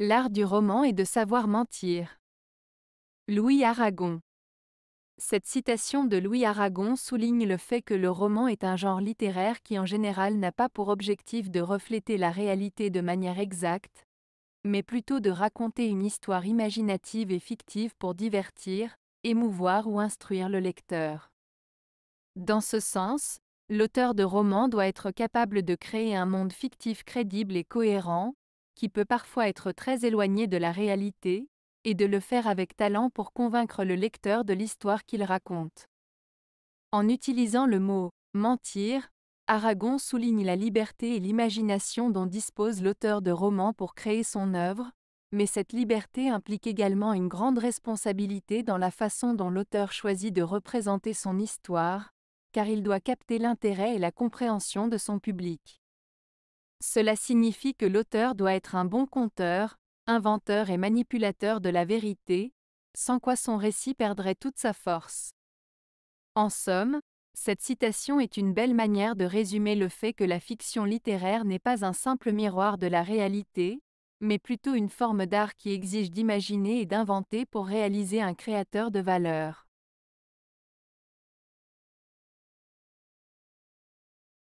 L'art du roman est de savoir mentir. Louis Aragon. Cette citation de Louis Aragon souligne le fait que le roman est un genre littéraire qui en général n'a pas pour objectif de refléter la réalité de manière exacte, mais plutôt de raconter une histoire imaginative et fictive pour divertir, émouvoir ou instruire le lecteur. Dans ce sens, l'auteur de roman doit être capable de créer un monde fictif crédible et cohérent, qui peut parfois être très éloigné de la réalité, et de le faire avec talent pour convaincre le lecteur de l'histoire qu'il raconte. En utilisant le mot mentir, Aragon souligne la liberté et l'imagination dont dispose l'auteur de romans pour créer son œuvre, mais cette liberté implique également une grande responsabilité dans la façon dont l'auteur choisit de représenter son histoire, car il doit capter l'intérêt et la compréhension de son public. Cela signifie que l'auteur doit être un bon conteur, inventeur et manipulateur de la vérité, sans quoi son récit perdrait toute sa force. En somme, cette citation est une belle manière de résumer le fait que la fiction littéraire n'est pas un simple miroir de la réalité, mais plutôt une forme d'art qui exige d'imaginer et d'inventer pour réaliser un créateur de valeur.